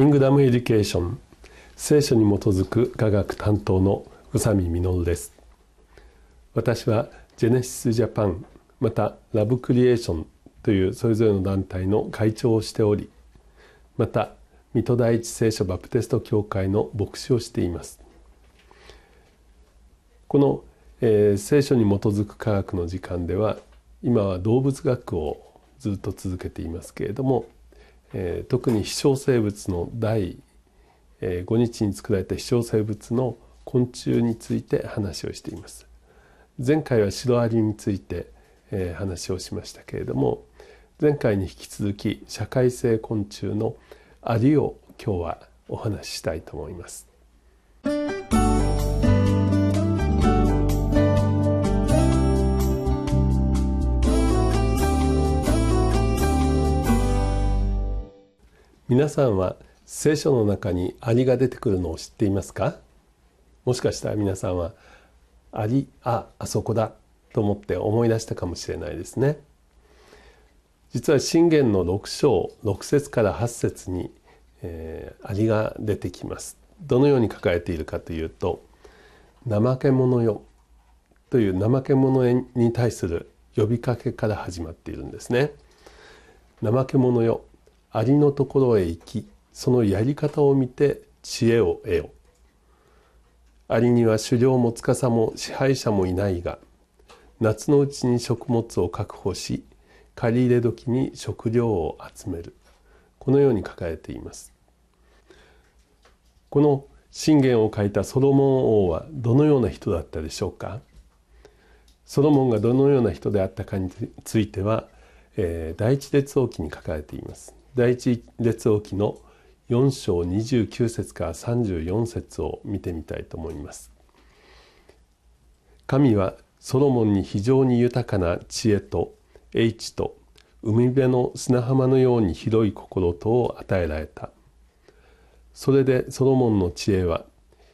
キングダムエデュケーション聖書に基づく科学担当の宇佐美実です私はジェネシスジャパンまたラブクリエーションというそれぞれの団体の会長をしておりまた水戸第一聖書バプテスト教会の牧師をしていますこの、えー、聖書に基づく科学の時間では今は動物学をずっと続けていますけれどもえー、特に飛翔生物の第、えー、5日に作られた飛翔生物の昆虫について話をしています。前回はシロアリについて、えー、話をしましたけれども前回に引き続き社会性昆虫のアリを今日はお話ししたいと思います。皆さんは聖書の中にアリが出てくるのを知っていますかもしかしたら皆さんはアリああそこだと思って思い出したかもしれないですね実は信玄の6章6節から8節に、えー、アリが出てきますどのように書かれているかというと「怠け者よ」という怠け者に対する呼びかけから始まっているんですね。怠け者よありのところへ行きそのやり方を見て知恵を得よありには狩猟も司も支配者もいないが夏のうちに食物を確保し借り入れ時に食料を集めるこのように書かれていますこの信玄を書いたソロモン王はどのような人だったでしょうかソロモンがどのような人であったかについては、えー、第一列王記に書かれています第一列王記の4章29節から34節を見てみたいと思います。神はソロモンに非常に豊かな知恵と英知と海辺の砂浜のように広い心とを与えられた。それでソロモンの知恵は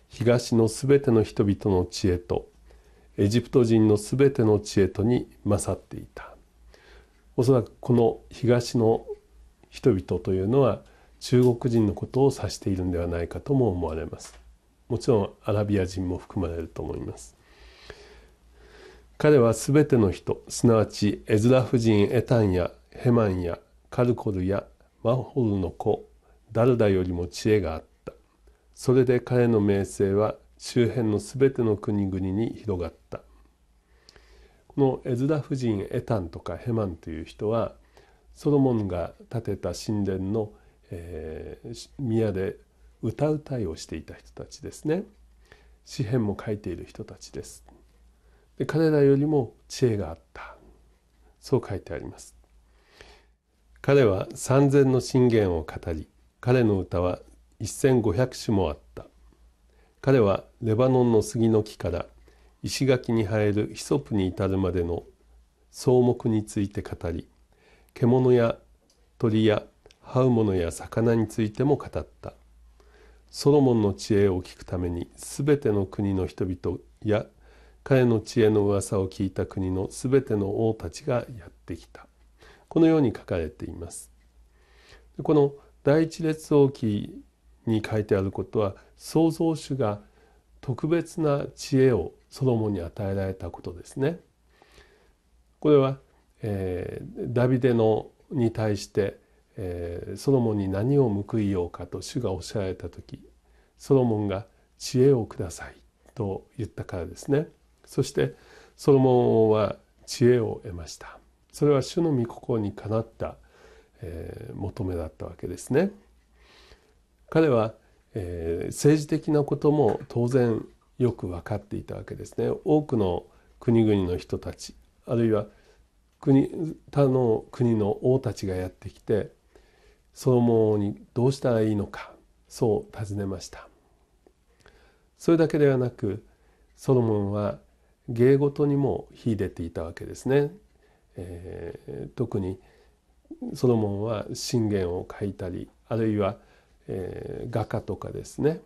東のすべての人々の知恵とエジプト人のすべての知恵とに勝っていた。おそらくこの東の人々というのは中国人のことを指しているんではないかとも思われますもちろんアラビア人も含まれると思います彼は全ての人すなわちエズラ夫人エタンやヘマンやカルコルやマホルの子ダルダよりも知恵があったそれで彼の名声は周辺の全ての国々に広がったこのエズラ夫人エタンとかヘマンという人はソロモンが建てた神殿の、えー、宮で歌うたいをしていた人たちですね詩篇も書いている人たちですで彼らよりも知恵があったそう書いてあります彼は三千の信玄を語り彼の歌は一千五百種もあった彼はレバノンの杉の木から石垣に生えるヒソプに至るまでの草木について語り獣や鳥や這うものや魚についても語ったソロモンの知恵を聞くために全ての国の人々や彼の知恵の噂を聞いた国の全ての王たちがやってきたこのように書かれていますこの第一列王記に書いてあることは創造主が特別な知恵をソロモンに与えられたことですねこれはえー、ダビデのに対して、えー、ソロモンに何を報いようかと主がおっしゃられた時ソロモンが「知恵をください」と言ったからですねそしてソロモンは知恵を得ましたそれは主の御心にかなった、えー、求めだったわけですね彼は、えー、政治的なことも当然よく分かっていたわけですね多くの国々の人たちあるいは国他の国の王たちがやってきてソロモンにどうしたらいいのかそう尋ねましたそれだけではなくソロモンは芸事にも秀でていたわけですね、えー、特にソロモンは信玄を書いたりあるいは、えー、画家とかですね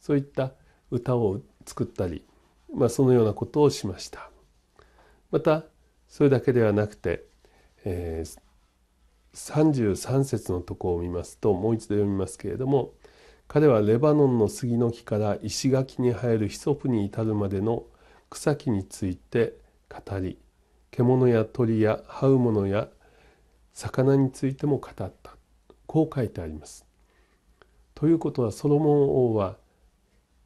そういった歌を作ったり、まあ、そのようなことをしましたまたそれだけではなくて、えー、33節のとこを見ますともう一度読みますけれども彼はレバノンの杉の木から石垣に生えるヒソプに至るまでの草木について語り獣や鳥や這うものや魚についても語ったこう書いてあります。ということはソロモン王は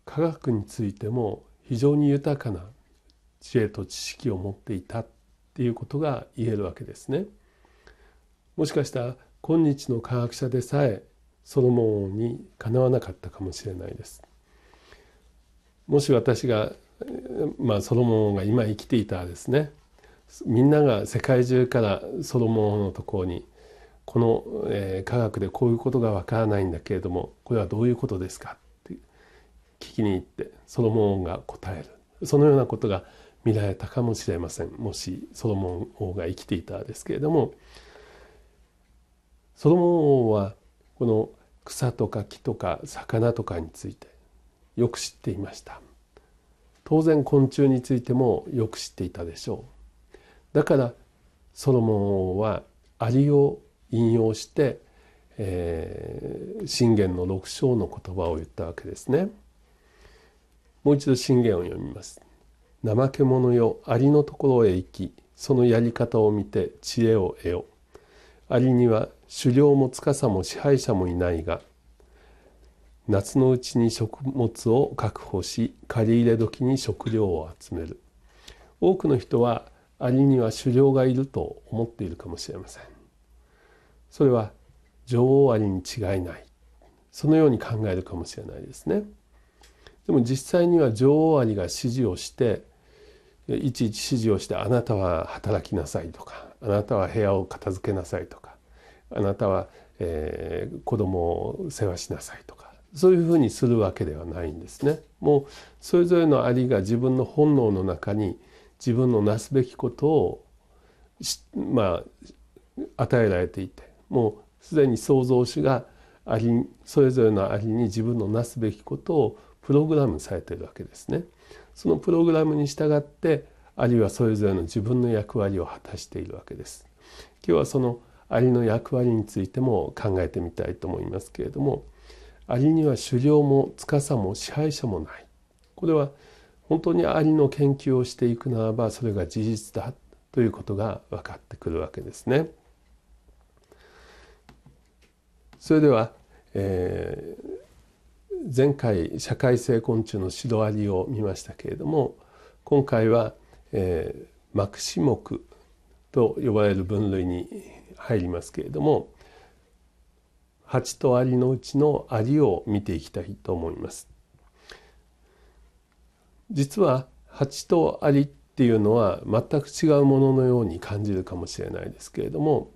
科学についても非常に豊かな知恵と知識を持っていたっていうことが言えるわけですね。もしかしたら今日の科学者でさえソロモンにかなわなかったかもしれないです。もし私が、まあ、ソロモンが今生きていたらですねみんなが世界中からソロモンのところにこの、えー、科学でこういうことがわからないんだけれどもこれはどういうことですかって聞きに行ってソロモンが答えるそのようなことが見られたかもしれませんもしソロモン王が生きていたですけれどもソロモン王はこの草とか木とか魚とかについてよく知っていました当然昆虫についてもよく知っていたでしょうだからソロモン王はアリを引用して、えー、信玄の6章の言葉を言ったわけですねもう一度信玄を読みます怠け者よアのところへ行きそのやり方を見て知恵を得よアリには狩猟も司も支配者もいないが夏のうちに食物を確保し借り入れ時に食料を集める多くの人は蟻には狩猟がいると思っているかもしれませんそれは女王アリに違いないそのように考えるかもしれないですねでも実際には女王アリが指示をしていちいち指示をして「あなたは働きなさい」とか「あなたは部屋を片付けなさい」とか「あなたは、えー、子供を世話しなさい」とかそういうふうにするわけではないんですね。もうそれぞれのありが自分の本能の中に自分のなすべきことをまあ与えられていてもうすでに創造主がありそれぞれのありに自分のなすべきことをプログラムされているわけですね。そのプログラムに従ってアリはそれぞれの自分の役割を果たしているわけです。今日はそのアリの役割についても考えてみたいと思いますけれどもアリには狩猟も司も支配者もないこれは本当にアリの研究をしていくならばそれが事実だということが分かってくるわけですね。それでは、えー、前回社会性昆虫のシロアリを見ましたけれども今回は、えー、マクシモクと呼ばれる分類に入りますけれども蜂とアリのうちのアリを見ていきたいと思います。実は蜂とアリっていうのは全く違うもののように感じるかもしれないですけれども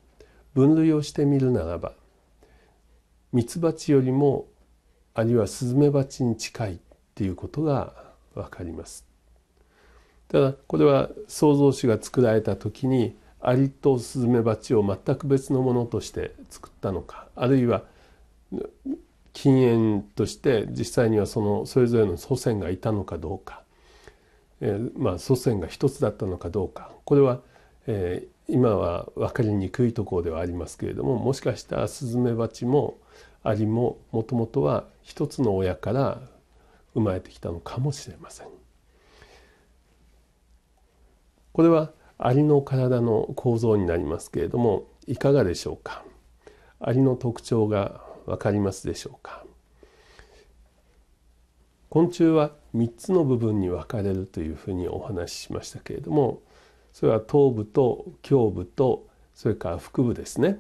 分類をしてみるならばミツバチよりもあるいはスズメバチに近いっていうことが分かります。ただこれは創造主が作られた時にアリとスズメバチを全く別のものとして作ったのかあるいは禁煙として実際にはそのそれぞれの祖先がいたのかどうか、えー、まあ、祖先が一つだったのかどうかこれは、えー、今は分かりにくいところではありますけれどももしかしたらスズメバチもアリももともとは一つの親から生まれてきたのかもしれませんこれはアリの体の構造になりますけれどもいかがでしょうかアリの特徴が分かりますでしょうか昆虫は3つの部分に分かれるというふうにお話ししましたけれどもそれは頭部と胸部とそれから腹部ですね。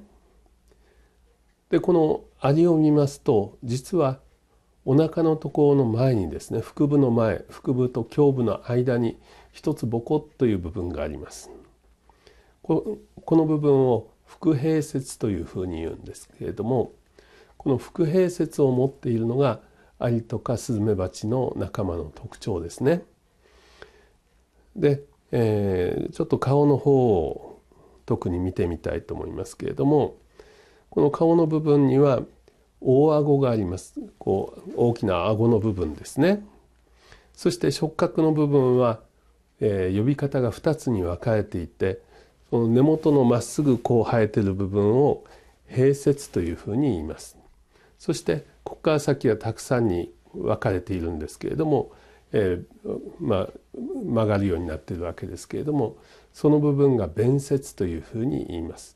でこの味を見ますと実はお腹のところの前にですね腹部の前腹部と胸部の間に一つボコッという部分がありますこの部分を腹閉節というふうに言うんですけれどもこの腹閉節を持っているのがアリとかスズメバチの仲間の特徴ですねで、えー、ちょっと顔の方を特に見てみたいと思いますけれどもこの顔の部分には大顎があります。こう大きな顎の部分ですね。そして触覚の部分は、えー、呼び方が2つに分かれていてその根元のまっすぐこう生えてる部分を併設というふうに言います。そしてここから先はたくさんに分かれているんですけれども、えー、まあ、曲がるようになっているわけですけれどもその部分が弁節というふうに言います。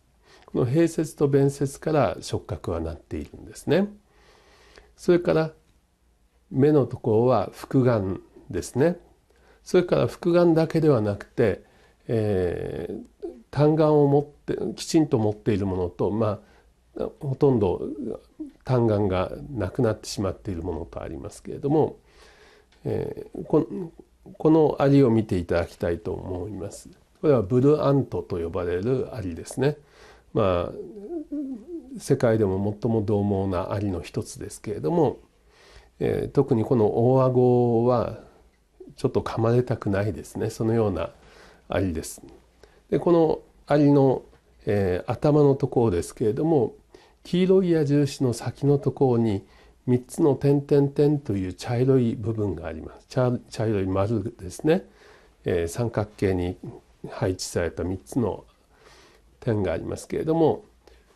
この併設と弁説から触覚はなっているんですね。それから目のところは複眼ですね。それから複眼だけではなくて、えー、単眼を持ってきちんと持っているものと、まあ、ほとんど単眼がなくなってしまっているものとありますけれども、えー、ここのアリを見ていただきたいと思います。これはブルアントと呼ばれるアリですね。まあ世界でも最も獰猛なアリの一つですけれども、えー、特にこの大顎はちょっと噛まれたくないですねそのようなアリです。でこのアリの、えー、頭のところですけれども黄色い矢印の先のところに3つの点点点という茶色い部分があります茶色い丸ですね、えー、三角形に配置された3つの点がありますけれども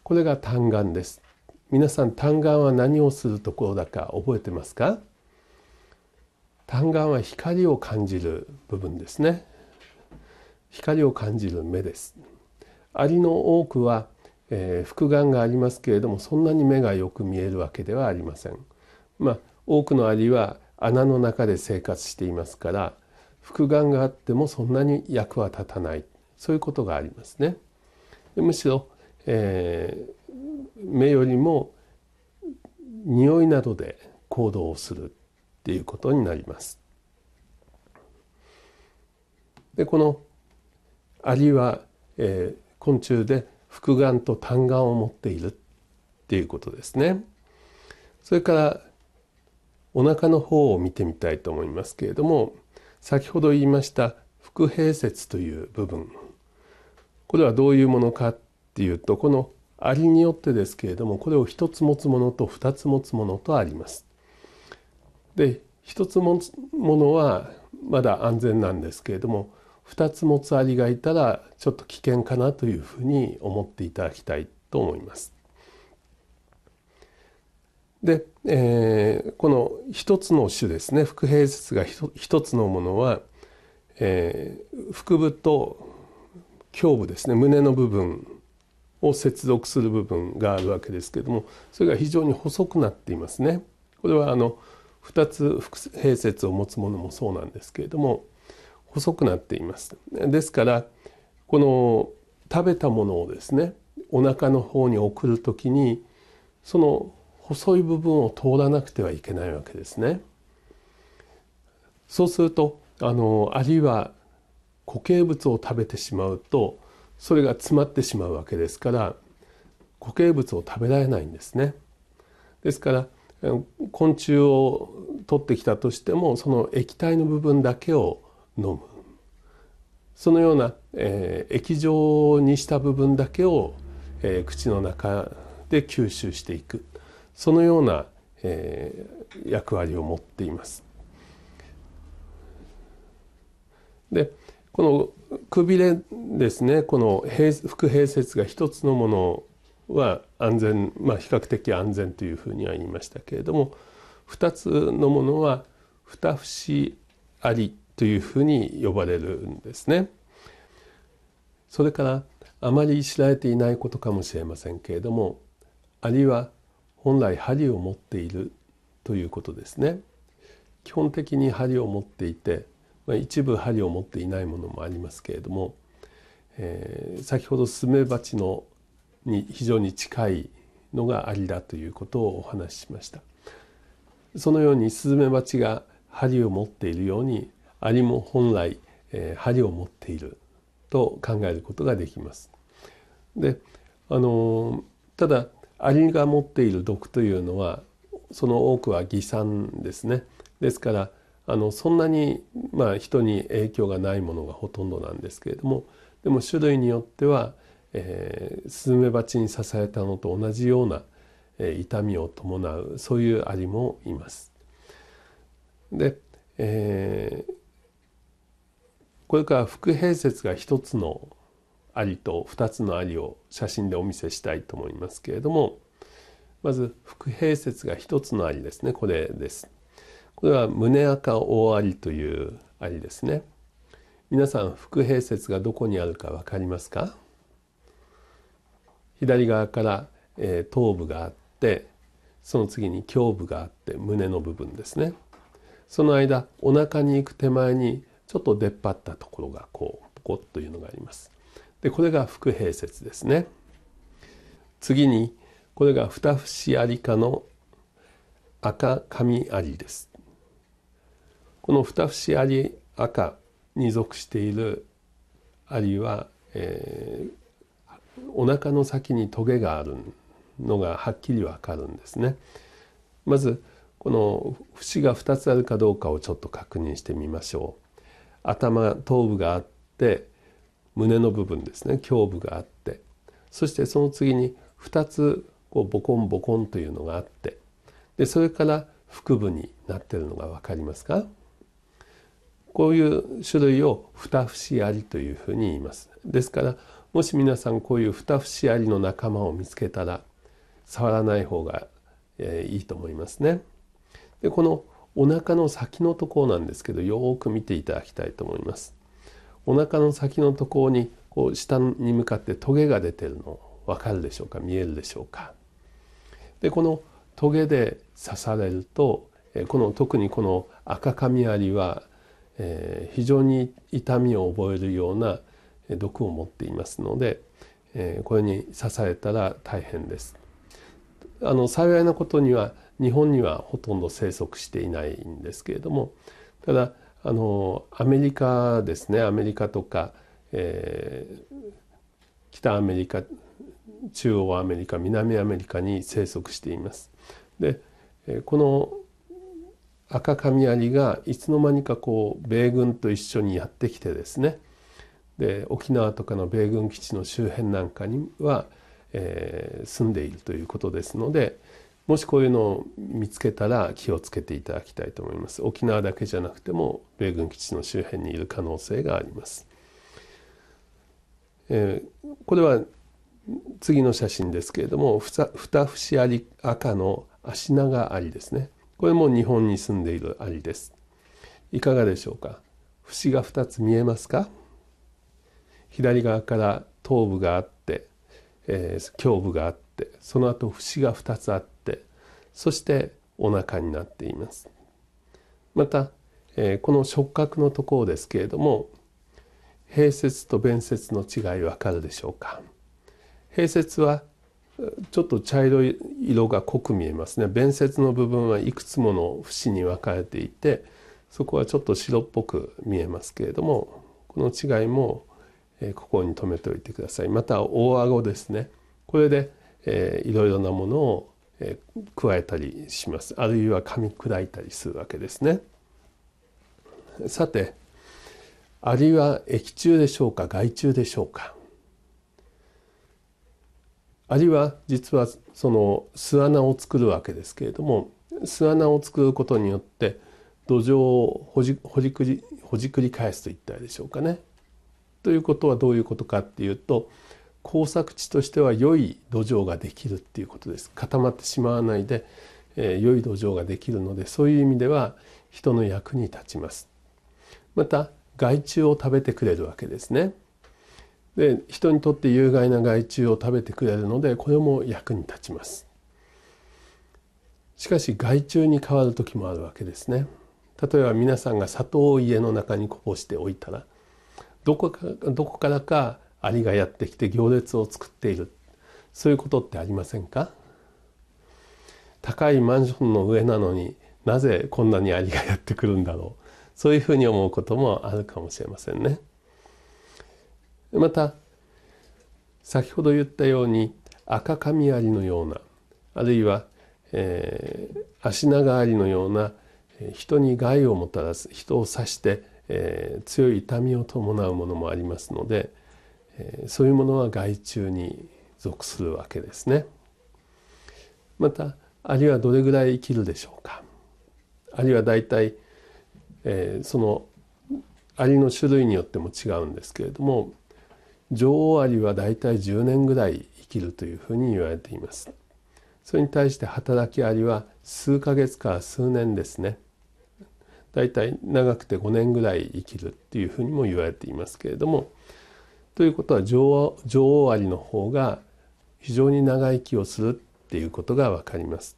これが単眼です皆さん単眼は何をするところだか覚えてますか単眼は光を感じる部分ですね光を感じる目ですアリの多くは、えー、複眼がありますけれどもそんなに目がよく見えるわけではありませんまあ多くのアリは穴の中で生活していますから複眼があってもそんなに役は立たないそういうことがありますねむしろ、えー、目よりも匂いなどで行動をするっていうことになります。でこのアリは、えー、昆虫で複眼と単眼を持っているっていうことですね。それからお腹の方を見てみたいと思いますけれども先ほど言いました「腹併節」という部分これはどういうものかっていうとこのありによってですけれどもこれを一つ持つものと二つ持つものとあります。で一つ持つものはまだ安全なんですけれども二つ持つアリがいたらちょっと危険かなというふうに思っていただきたいと思います。で、えー、この一つの種ですね副平説が一つのものは、えー、腹部と胸部ですね胸の部分を接続する部分があるわけですけどもそれが非常に細くなっていますね。これはあの2つ併設を持つものもそうなんですけれども細くなっています。ですからこの食べたものをですねお腹の方に送る時にその細い部分を通らなくてはいけないわけですね。そうするとあのあるいは固形物を食べてしまうとそれが詰まってしまうわけですから固形物を食べられないんですね。ですから昆虫を取ってきたとしてもその液体の部分だけを飲むそのような、えー、液状にした部分だけを、えー、口の中で吸収していくそのような、えー、役割を持っています。でこのくびれですねこの副併設が一つのものは安全まあ比較的安全というふうには言いましたけれども2つのものは二節ありというふうに呼ばれるんですね。それからあまり知られていないことかもしれませんけれどもアリは本来針を持っているということですね。基本的に針を持っていてまあ、一部針を持っていないものもありますけれども、えー、先ほどスズメバチのに非常に近いのがアリだということをお話ししました。そのようにスズメバチが針を持っているようにアリも本来、えー、針を持っていると考えることができます。であのただアリが持っている毒というのはその多くは偽酸ですね。ですからあのそんなに、まあ、人に影響がないものがほとんどなんですけれどもでも種類によっては、えー、スズメバチに刺されたのと同じような、えー、痛みを伴うそういうアリもいます。で、えー、これから副兵節が1つのアリと2つのアリを写真でお見せしたいと思いますけれどもまず副兵節が1つのアリですねこれです。これは胸赤大蟻という蟻ですね皆さん腹閉説がどこにあるか分かりますか左側から、えー、頭部があってその次に胸部があって胸の部分ですねその間お腹に行く手前にちょっと出っ張ったところがこうポコッというのがありますでこれが腹閉説ですね次にこれが二節ありかの赤髪ありですこの二節あり赤に属しているあリは、えー、お腹の先にトゲがあるのがはっきりわかるんですね。まずこの節が2つあるかどうかをちょっと確認してみましょう。頭頭部があって胸の部分ですね胸部があってそしてその次に2つこうボコンボコンというのがあってでそれから腹部になってるのが分かりますかこういう種類を二節ありというふうに言います。ですからもし皆さんこういう二節ありの仲間を見つけたら触らない方がいいと思いますね。でこのお腹の先のところなんですけどよく見ていただきたいと思います。お腹の先のところにこう下に向かってトゲが出てるのわかるでしょうか見えるでしょうか。でこのトゲで刺されるとこの特にこの赤髪ありはえー、非常に痛みを覚えるような毒を持っていますので、えー、これに刺されたら大変です。あの幸いなことには日本にはほとんど生息していないんですけれどもただあのアメリカですねアメリカとか、えー、北アメリカ中央アメリカ南アメリカに生息しています。でこの赤髪アリがいつの間にかこう米軍と一緒にやってきてですねで沖縄とかの米軍基地の周辺なんかには、えー、住んでいるということですのでもしこういうのを見つけたら気をつけていただきたいと思います沖縄だけじゃなくても米軍基地の周辺にいる可能性があります、えー、これは次の写真ですけれどもふたふしあり赤の足長アリですねこれも日本に住んでいるアリですいかがでしょうか節が2つ見えますか左側から頭部があって、えー、胸部があってその後節が2つあってそしてお腹になっていますまた、えー、この触覚のところですけれども併設と弁説の違いわかるでしょうか併設はちょっと茶色い色が濃く見えますね弁節の部分はいくつもの節に分かれていてそこはちょっと白っぽく見えますけれどもこの違いもここに留めておいてくださいまた大顎ですねこれで、えいろいろなものを、え加えたりしますあるいは噛み砕いたりするわけですねさてアリは液中でしょうか害虫でしょうかあるいは実はその巣穴を作るわけですけれども巣穴を作ることによって土壌をほじほじくりほじくり返すといったでしょうかね。ということはどういうことかっていうと耕作地としては良い土壌ができるっていうことです固まってしまわないで、えー、良い土壌ができるのでそういう意味では人の役に立ちますまた害虫を食べてくれるわけですねで人にとって有害な害虫を食べてくれるのでこれも役に立ちますしかし害虫に変わる時もあるわけですね例えば皆さんが砂糖を家の中にこぼしておいたらどこかどこからかアリがやってきて行列を作っているそういうことってありませんか高いマンションの上なのになぜこんなにアリがやってくるんだろうそういうふうに思うこともあるかもしれませんね。また先ほど言ったように赤髪アリのようなあるいは、えー、足長アリのような人に害をもたらす人を刺して、えー、強い痛みを伴うものもありますので、えー、そういうものは害虫に属するわけですね。またアリはどれぐらい生きるでしょうか。るいはだいたい、えー、そのアリの種類によっても違うんですけれども女王アリはだいたい10年ぐらい生きるというふうに言われていますそれに対して働きアリは数ヶ月から数年ですねだいたい長くて5年ぐらい生きるっていうふうにも言われていますけれどもということは女王アリの方が非常に長生きをするっていうことがわかります。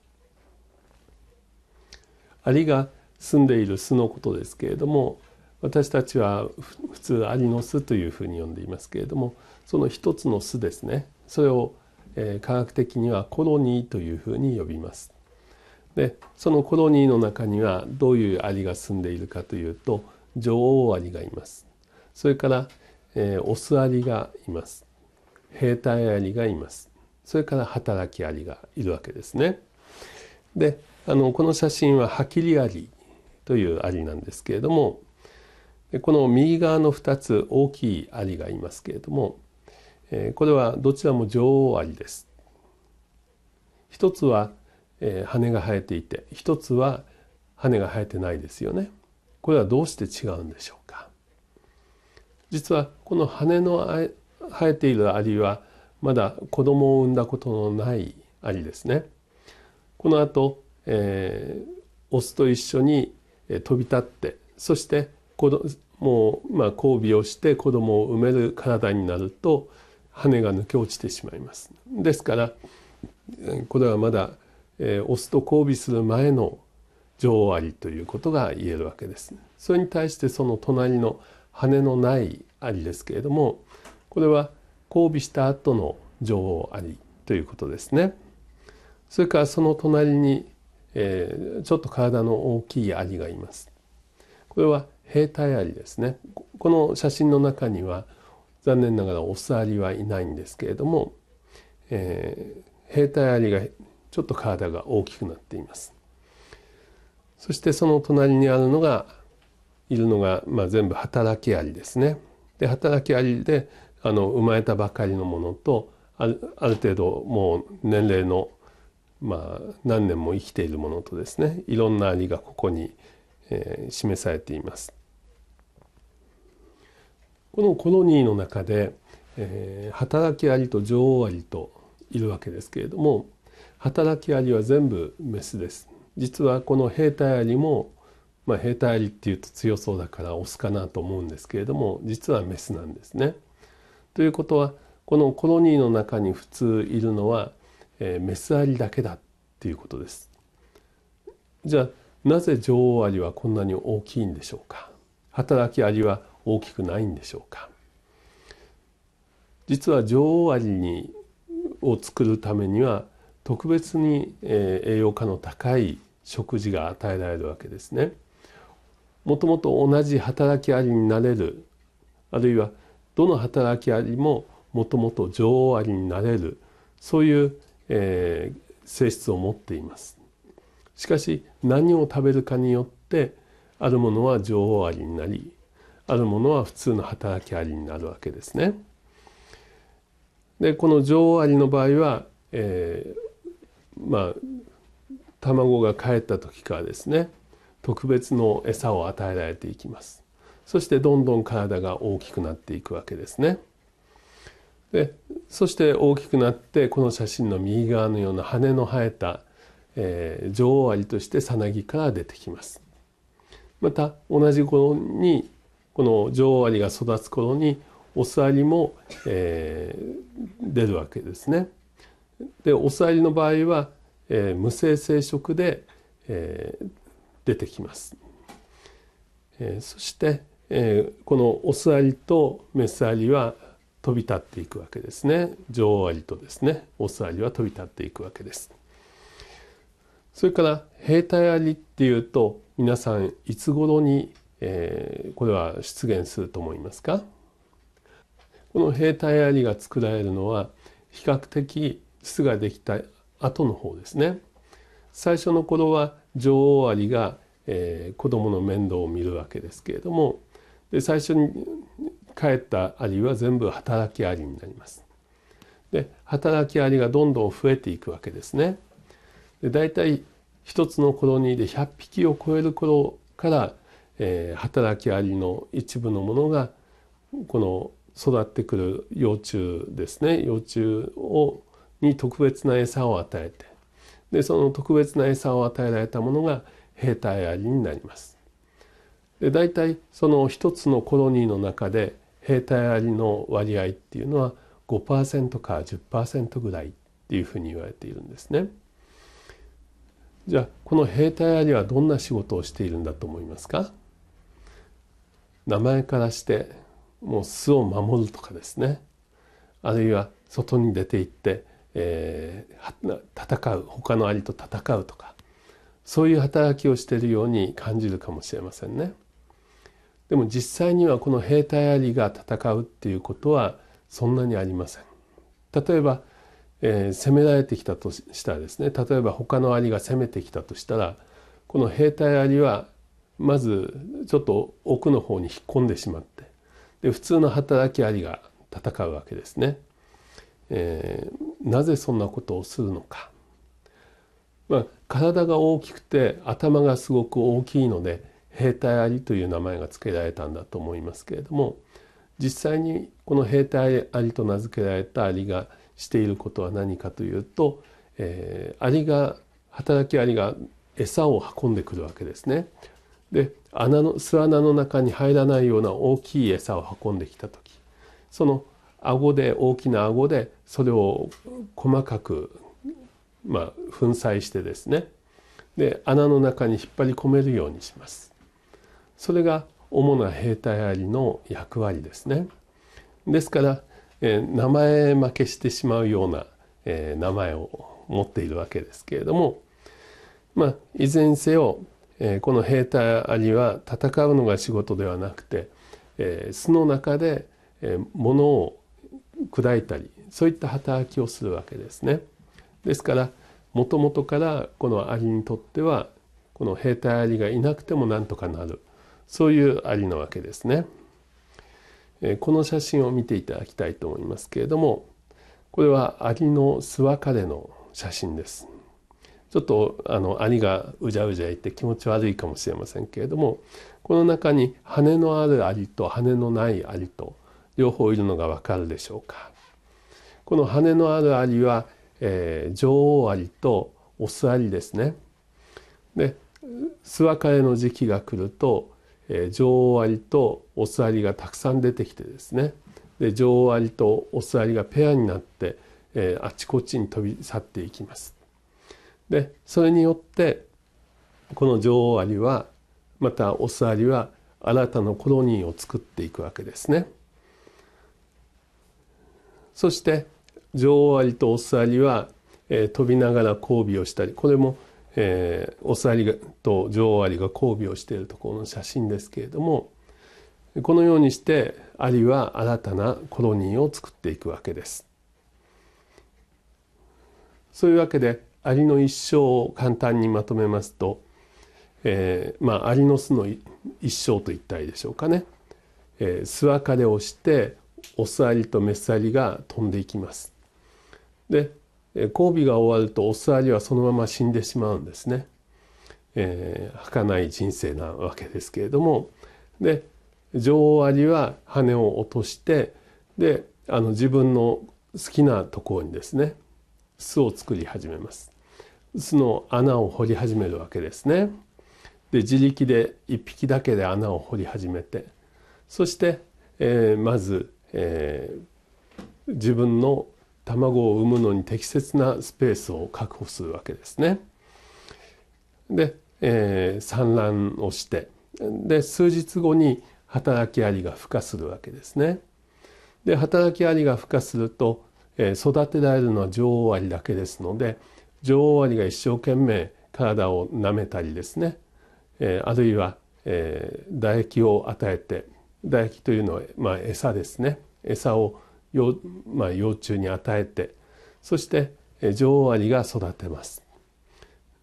アリが住んでいる巣のことですけれども私たちは普通アリの巣というふうに呼んでいますけれどもその一つの巣ですねそれを、え科学的にはコロニーというふうに呼びます。でそのコロニーの中にはどういうアリが住んでいるかというと女王アリがいますそれから、えー、オスアリがいます兵隊アリがいますそれから働きアリがいるわけですね。であのこの写真はハキリアリというアリなんですけれどもこの右側の2つ大きいアリがいますけれどもこれはどちらも女王アリです。一つは羽が生えていて一つは羽が生えてないですよね。これはどうして違うんでしょうか実はこの羽の生えているアリはまだ子供を産んだことのないアリですね。この後、えー、オスと一緒に飛び立ってそしてもう、まあ、交尾をして子供を産める体になると羽が抜け落ちてしまいます。ですからこれはまだ、えー、オスと交尾する前の女王アリということが言えるわけです。それに対してその隣の羽のないアリですけれどもこれは交尾した後の女王アリということですね。それからその隣に、えー、ちょっと体の大きいアリがいます。これは兵隊アリですねこの写真の中には残念ながらオスアリはいないんですけれども、えー、兵隊アリがちょっと体が大きくなっていますそしてその隣にあるのがいるのが、まあ、全部働きアリですねで働きアリであの生まれたばかりのものとあるある程度もう年齢の、まあ、何年も生きているものとですねいろんなアリがここに、えー、示されています。このコロニーの中で、えー、働きアリと女王アリといるわけですけれども働きアリは全部メスです。実はこの兵隊アリも、まあ、兵隊アリっていうと強そうだからオスかなと思うんですけれども実はメスなんですね。ということはこのコロニーの中に普通いるのは、えー、メスアリだけだっていうことです。じゃあなぜ女王アリはこんなに大きいんでしょうか働きアリは大きくないんでしょうか実は女王アリにを作るためには特別に栄養価の高い食事が与えられるわけですね。もともと同じ働きアリになれるあるいはどの働きアリももともと女王アリになれるそういう、えー、性質を持っていますしかし何を食べるかによってあるものは女王アリになりあるものは普通の働きアリになるわけですね。でこの女王アリの場合は、えー、まあ卵がかえった時からですね特別の餌を与えられていきますそしてどんどん体が大きくなっていくわけですねでそして大きくなってこの写真の右側のような羽の生えた、えー、女王アリとしてさなぎから出てきますまた同じ頃にこの女王アリが育つ頃にオスアリも、えー、出るわけですね。でオスアリの場合は、えー、無性生殖で、えー、出てきます。えー、そして、えー、このオスアリとメスアリは飛び立っていくわけですね女王アリとですねオスアリは飛び立っていくわけですそれから兵隊アリっていうと皆さんいつ頃にえー、これは出現すると思いますかこの兵隊アリが作られるのは比較的巣ができた後の方ですね。最初の頃は女王アリが、えー、子供の面倒を見るわけですけれどもで最初に帰ったアリは全部働きアリになります。で働きアリがどんどん増えていくわけですね。で大体一つのコロニーで100匹を超える頃からえー、働きアリの一部のものがこの育ってくる幼虫ですね幼虫をに特別な餌を与えてでその特別な餌を与えられたものが兵隊アリになります。で大体その一つのコロニーの中で兵隊アリの割合っていうのは5%か10%ぐらいっていうふうに言われているんですね。じゃあこの兵隊アリはどんな仕事をしているんだと思いますか名前からしてもう巣を守るとかですねあるいは外に出て行って、えー、戦う他のアリと戦うとかそういう働きをしているように感じるかもしれませんね。でも実際にはこの兵隊アリが戦うっていうことはそんなにありません。例えば、えー、攻められてきたとしたらですね例えば他のアリが攻めてきたとしたらこの兵隊アリはまずちょっと奥の方に引っ込んでしまってで普通の働きアリが戦うわけですね。えー、なぜそんなことをするのか。まあ、体が大きくて頭がすごく大きいので兵隊アリという名前が付けられたんだと思いますけれども実際にこの兵隊アリと名付けられたアリがしていることは何かというと、えー、アリが働きアリが餌を運んでくるわけですね。で穴の巣穴の中に入らないような大きい餌を運んできた時その顎で大きな顎でそれを細かく、まあ、粉砕してですねで穴の中に引っ張り込めるようにします。それが主な兵隊アの役割ですね。ですから、えー、名前負けしてしまうような、えー、名前を持っているわけですけれども、まあ、いずれにせよえこの兵隊アリは戦うのが仕事ではなくて、え巣の中で、え物を砕いたりそういった働きをするわけですね。ですからもともとからこのアリにとってはこの兵隊アリがいなくてもなんとかなるそういうアリなわけですね。この写真を見ていただきたいと思いますけれどもこれはアリの巣別れの写真です。ちょっとあのアリがうじゃうじゃいて気持ち悪いかもしれませんけれどもこの中に羽のあるアリと羽のないアリと両方いるのがわかるでしょうか。この羽のあるアリは、えー、女王アリとオスアリですね。で巣別れの時期が来ると、えー、女王アリとオスアリがたくさん出てきてですねで女王アリとオスアリがペアになって、えー、あちこちに飛び去っていきます。でそれによってこの女王アリはまたオスアリは新たなコロニーを作っていくわけですね。そして女王アリとオスアリは、えー、飛びながら交尾をしたりこれも、えー、オスアリと女王アリが交尾をしているところの写真ですけれどもこのようにしてアリは新たなコロニーを作っていくわけです。そういうわけでアリの一生を簡単にまとめますと、えー、まあアリの巣の一生とっ一体でしょうかね、えー、巣別れをしてオスアリとメスアリが飛んでいきます。で交尾が終わるとオスアリはそのまま死んでしまうんですね。えー、儚い人生なわけですけれどもで女王アリは羽を落としてであの自分の好きなところにですね巣を作り始めます。巣の穴を掘り始めるわけですね。で自力で1匹だけで穴を掘り始めてそして、えー、まず、えー、自分の卵を産むのに適切なスペースを確保するわけですね。で、えー、産卵をしてで数日後に働きアリが孵化するわけですね。で働きアリが孵化すると、えー、育てられるのは女王アリだけですので女王アリが一生懸命体を舐めたりですね、えー、あるいは、えー、唾液を与えて唾液というのは、まあ、餌ですね餌を、まあ、幼虫に与えてそして、えー、女王アリが育てます。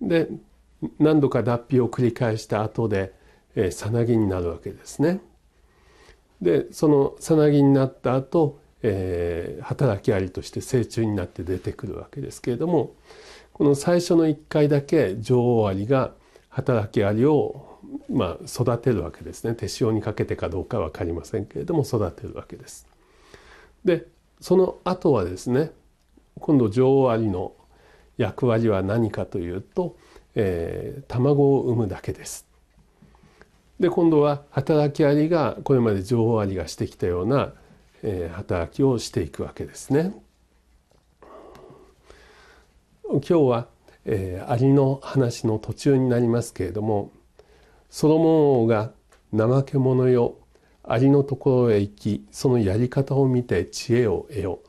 で何度か脱皮を繰り返した後で、さなぎになるわけですね。でそのさなぎになった後、えー、働きアリとして成虫になって出てくるわけですけれどもこの最初の1回だけ女王アリが働きアリをまあ育てるわけですね手塩にかけてかどうか分かりませんけれども育てるわけです。でその後はですね今度女王アリの役割は何かというと、えー、卵を産むだけです。で今度は働きアリがこれまで女王アリがしてきたような、えー、働きをしていくわけですね。今日は、えー、アリの話の途中になりますけれどもソロモン王が「怠け者よアリのところへ行きそのやり方を見て知恵を得よ」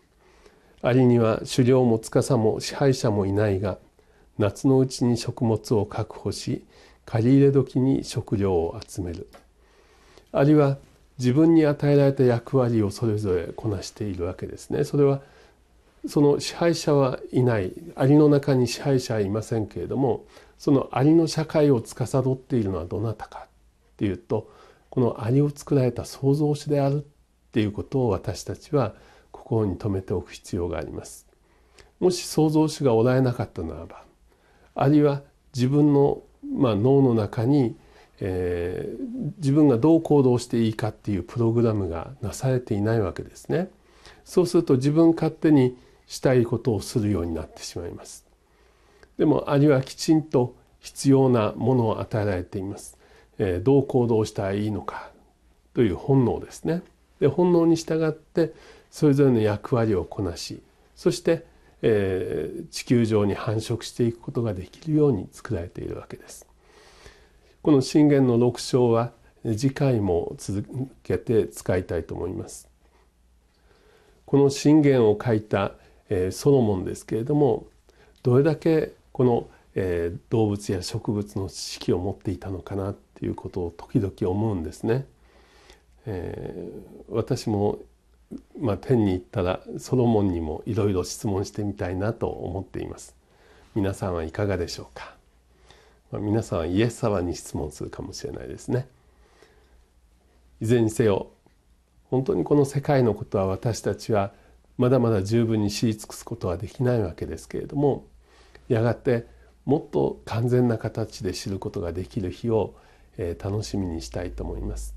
「アリには狩猟も司も支配者もいないが夏のうちに食物を確保し借り入れ時に食料を集める」「アリは自分に与えられた役割をそれぞれこなしているわけですね。それはその支配者はいないアリの中に支配者はいませんけれどもそのアリの社会を司っているのはどなたかっていうとこのアリを作られた創造主であるっていうことを私たちは心に留めておく必要があります。もし創造主がおられなかったならばあるいは自分の、まあ、脳の中に、えー、自分がどう行動していいかっていうプログラムがなされていないわけですね。そうすると自分勝手にしたいことをするようになってしまいますでもアリはきちんと必要なものを与えられています、えー、どう行動したらいいのかという本能ですねで本能に従ってそれぞれの役割をこなしそして、えー、地球上に繁殖していくことができるように作られているわけですこの信玄の6章は次回も続けて使いたいと思いますこの信玄を書いたえソロモンですけれどもどれだけこの、え動物や植物の知識を持っていたのかなっていうことを時々思うんですね。え私も、まあ、天に行ったらソロモンにもいろいろ質問してみたいなと思っています。皆さんはいかがでしょうか、ま皆さんはイエス様に質問するかもしれないですね。いずれにせよ本当にこの世界のことは私たちはまだまだ十分に知り尽くすことはできないわけですけれどもやがてもっと完全な形で知ることができる日を楽しみにしたいと思います。